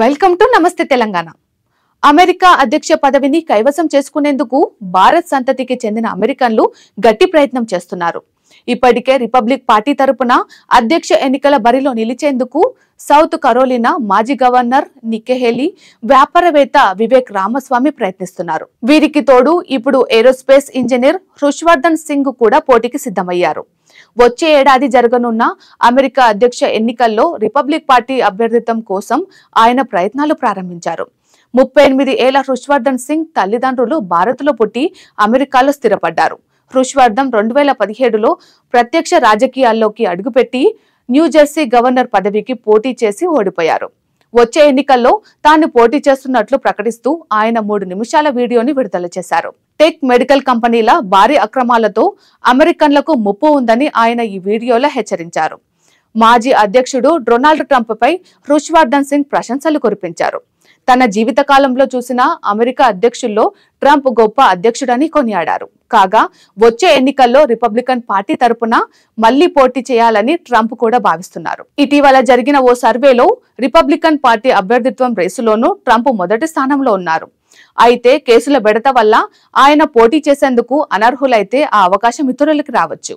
welcome to నమస్తే Telangana America అధ్యక్ష పదవిని కైవసం చేసుకునేందుకు భారత్ సంతతికి చెందిన అమెరికన్లు గట్టి ప్రయత్నం చేస్తున్నారు ఇప్పటికే రిపబ్లిక్ పార్టీ తరపున అధ్యక్ష ఎన్నికల బరిలో నిలిచేందుకు సౌత్ కరోలినా మాజీ గవర్నర్ నికెహెలి వ్యాపారవేత్త వివేక్ రామస్వామి ప్రయత్నిస్తున్నారు వీరికి తోడు ఇప్పుడు ఏరోస్పేస్ ఇంజనీర్ హృష్వర్ధన్ సింగ్ కూడా పోటీకి సిద్ధమయ్యారు వచ్చే ఏడాది జరగనున్న అమెరికా అధ్యక్ష ఎన్నికల్లో రిపబ్లిక్ పార్టీ అభ్యర్థిత్వం కోసం ఆయన ప్రయత్నాలు ప్రారంభించారు ముప్పై ఎనిమిది ఏళ్ల హృష్వర్ధన్ సింగ్ తల్లిదండ్రులు భారత్లో పుట్టి అమెరికాలో స్థిరపడ్డారు హృష్వర్ధన్ రెండు వేల పదిహేడులో ప్రత్యక్ష రాజకీయాల్లోకి అడుగుపెట్టి న్యూజెర్సీ గవర్నర్ పదవికి పోటీ చేసి ఓడిపోయారు వచ్చే ఎన్నికల్లో తాను పోటీ చేస్తున్నట్లు ప్రకటిస్తూ ఆయన మూడు నిమిషాల వీడియోని విడుదల చేశారు టెక్ మెడికల్ కంపెనీల భారీ అక్రమాలతో అమెరికన్లకు ముప్పు ఉందని ఆయన ఈ వీడియోలో హెచ్చరించారు మాజీ అధ్యక్షుడు డొనాల్డ్ ట్రంప్పై హృష్వర్ధన్ సింగ్ ప్రశంసలు కురిపించారు తన జీవితకాలంలో చూసిన అమెరికా అధ్యక్షుల్లో ట్రంప్ గొప్ప అధ్యక్షుడని కొనియాడారు కాగా వచ్చే ఎన్నికల్లో రిపబ్లికన్ పార్టీ తరపున మళ్లీ పోటీ చేయాలని ట్రంప్ కూడా భావిస్తున్నారు ఇటీవల జరిగిన ఓ సర్వేలో రిపబ్లికన్ పార్టీ అభ్యర్థిత్వం రేసులోనూ ట్రంప్ మొదటి స్థానంలో ఉన్నారు అయితే కేసుల బెడత వల్ల ఆయన పోటీ చేసేందుకు అనర్హులైతే ఆ అవకాశం ఇతరులకు రావచ్చు